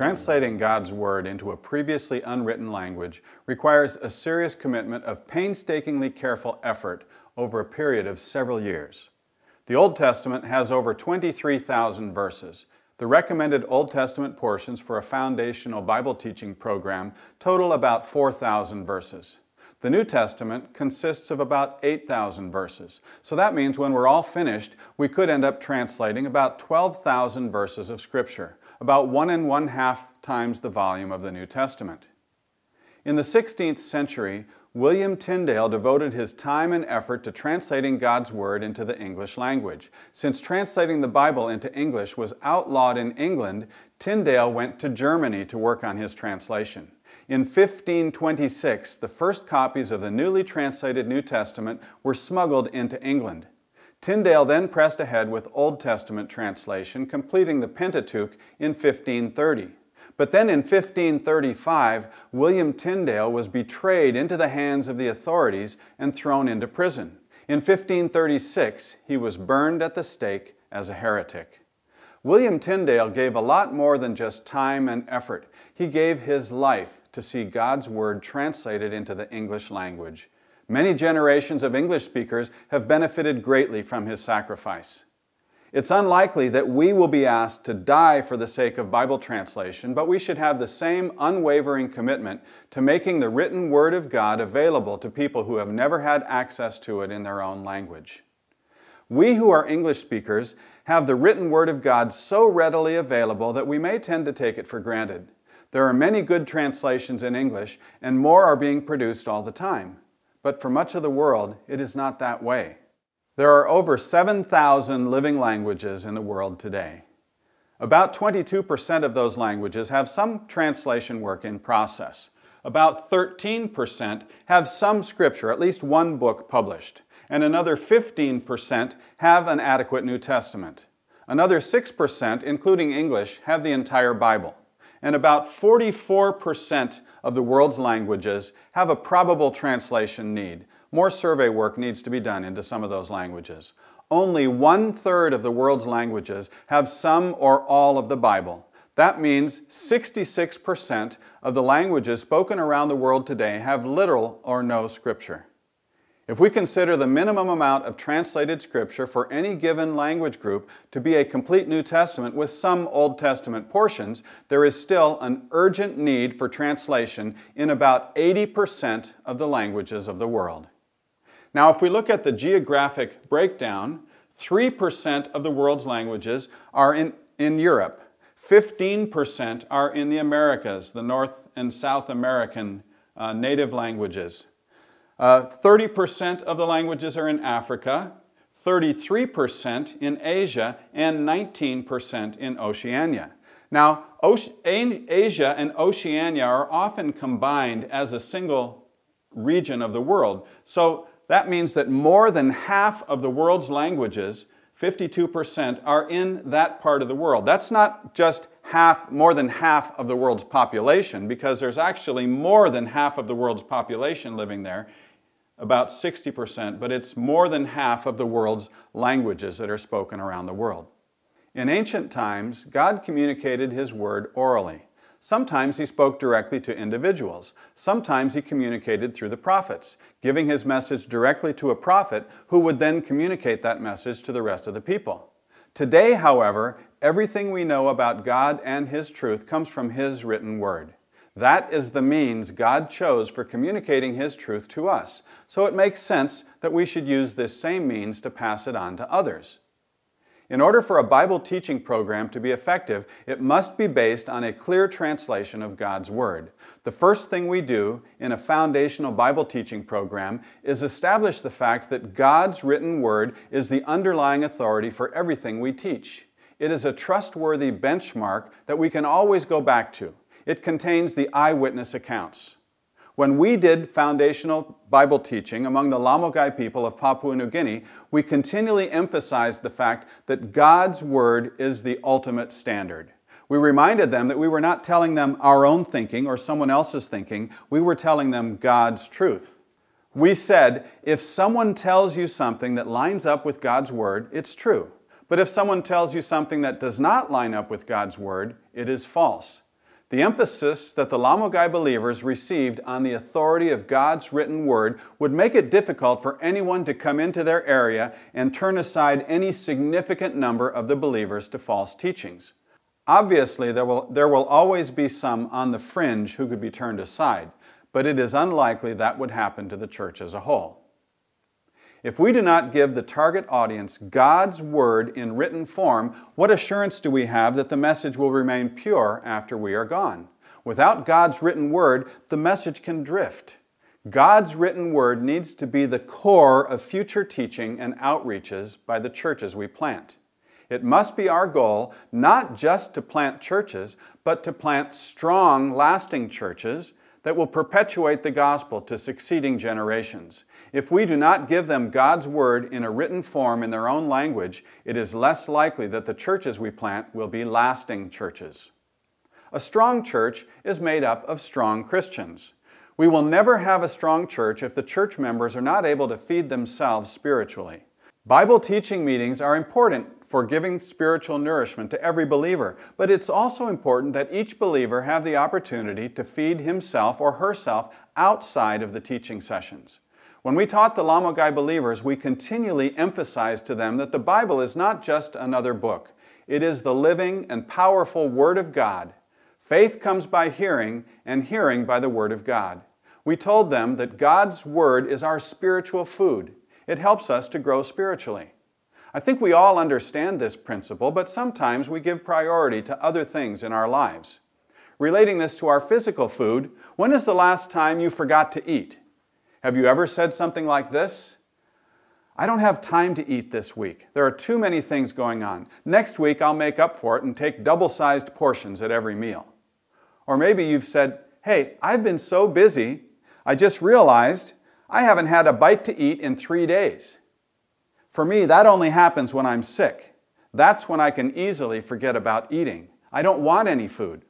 Translating God's Word into a previously unwritten language requires a serious commitment of painstakingly careful effort over a period of several years. The Old Testament has over 23,000 verses. The recommended Old Testament portions for a foundational Bible teaching program total about 4,000 verses. The New Testament consists of about 8,000 verses, so that means when we're all finished, we could end up translating about 12,000 verses of Scripture about one and one half times the volume of the New Testament. In the 16th century, William Tyndale devoted his time and effort to translating God's Word into the English language. Since translating the Bible into English was outlawed in England, Tyndale went to Germany to work on his translation. In 1526, the first copies of the newly translated New Testament were smuggled into England. Tyndale then pressed ahead with Old Testament translation, completing the Pentateuch in 1530. But then in 1535, William Tyndale was betrayed into the hands of the authorities and thrown into prison. In 1536, he was burned at the stake as a heretic. William Tyndale gave a lot more than just time and effort. He gave his life to see God's Word translated into the English language. Many generations of English speakers have benefited greatly from his sacrifice. It's unlikely that we will be asked to die for the sake of Bible translation, but we should have the same unwavering commitment to making the written Word of God available to people who have never had access to it in their own language. We who are English speakers have the written Word of God so readily available that we may tend to take it for granted. There are many good translations in English, and more are being produced all the time but for much of the world, it is not that way. There are over 7,000 living languages in the world today. About 22% of those languages have some translation work in process. About 13% have some scripture, at least one book published, and another 15% have an adequate New Testament. Another 6%, including English, have the entire Bible and about 44% of the world's languages have a probable translation need. More survey work needs to be done into some of those languages. Only one third of the world's languages have some or all of the Bible. That means 66% of the languages spoken around the world today have little or no scripture. If we consider the minimum amount of translated scripture for any given language group to be a complete New Testament with some Old Testament portions, there is still an urgent need for translation in about 80% of the languages of the world. Now, if we look at the geographic breakdown, 3% of the world's languages are in, in Europe, 15% are in the Americas, the North and South American uh, native languages. 30% uh, of the languages are in Africa, 33% in Asia, and 19% in Oceania. Now, Oce Asia and Oceania are often combined as a single region of the world. So that means that more than half of the world's languages, 52%, are in that part of the world. That's not just half, more than half of the world's population because there's actually more than half of the world's population living there, about 60%, but it's more than half of the world's languages that are spoken around the world. In ancient times, God communicated His Word orally. Sometimes he spoke directly to individuals. Sometimes he communicated through the prophets, giving his message directly to a prophet who would then communicate that message to the rest of the people. Today, however, everything we know about God and His truth comes from His written word. That is the means God chose for communicating His truth to us, so it makes sense that we should use this same means to pass it on to others. In order for a Bible teaching program to be effective, it must be based on a clear translation of God's Word. The first thing we do in a foundational Bible teaching program is establish the fact that God's written Word is the underlying authority for everything we teach. It is a trustworthy benchmark that we can always go back to. It contains the eyewitness accounts. When we did foundational Bible teaching among the Lamogai people of Papua New Guinea, we continually emphasized the fact that God's Word is the ultimate standard. We reminded them that we were not telling them our own thinking or someone else's thinking, we were telling them God's truth. We said, if someone tells you something that lines up with God's Word, it's true. But if someone tells you something that does not line up with God's Word, it is false. The emphasis that the Lamogai believers received on the authority of God's written word would make it difficult for anyone to come into their area and turn aside any significant number of the believers to false teachings. Obviously, there will, there will always be some on the fringe who could be turned aside, but it is unlikely that would happen to the church as a whole. If we do not give the target audience God's Word in written form, what assurance do we have that the message will remain pure after we are gone? Without God's written Word, the message can drift. God's written Word needs to be the core of future teaching and outreaches by the churches we plant. It must be our goal not just to plant churches, but to plant strong, lasting churches that will perpetuate the gospel to succeeding generations. If we do not give them God's word in a written form in their own language, it is less likely that the churches we plant will be lasting churches. A strong church is made up of strong Christians. We will never have a strong church if the church members are not able to feed themselves spiritually. Bible teaching meetings are important for giving spiritual nourishment to every believer, but it's also important that each believer have the opportunity to feed himself or herself outside of the teaching sessions. When we taught the Lamagai believers, we continually emphasized to them that the Bible is not just another book. It is the living and powerful Word of God. Faith comes by hearing, and hearing by the Word of God. We told them that God's Word is our spiritual food. It helps us to grow spiritually. I think we all understand this principle, but sometimes we give priority to other things in our lives. Relating this to our physical food, when is the last time you forgot to eat? Have you ever said something like this? I don't have time to eat this week. There are too many things going on. Next week, I'll make up for it and take double sized portions at every meal. Or maybe you've said, Hey, I've been so busy, I just realized I haven't had a bite to eat in three days. For me, that only happens when I'm sick. That's when I can easily forget about eating. I don't want any food.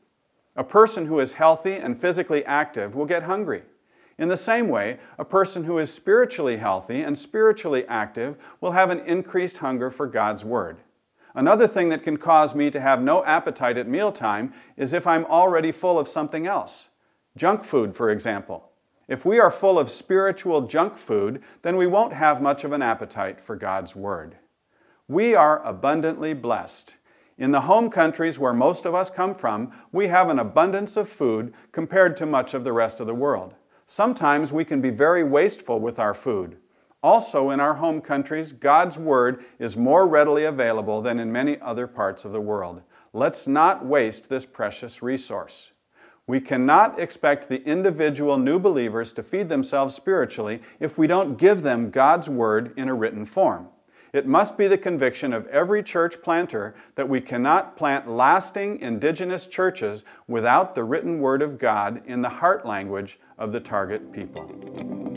A person who is healthy and physically active will get hungry. In the same way, a person who is spiritually healthy and spiritually active will have an increased hunger for God's Word. Another thing that can cause me to have no appetite at mealtime is if I'm already full of something else. Junk food, for example. If we are full of spiritual junk food, then we won't have much of an appetite for God's Word. We are abundantly blessed. In the home countries where most of us come from, we have an abundance of food compared to much of the rest of the world. Sometimes we can be very wasteful with our food. Also, in our home countries, God's Word is more readily available than in many other parts of the world. Let's not waste this precious resource. We cannot expect the individual new believers to feed themselves spiritually if we don't give them God's Word in a written form. It must be the conviction of every church planter that we cannot plant lasting indigenous churches without the written Word of God in the heart language of the target people.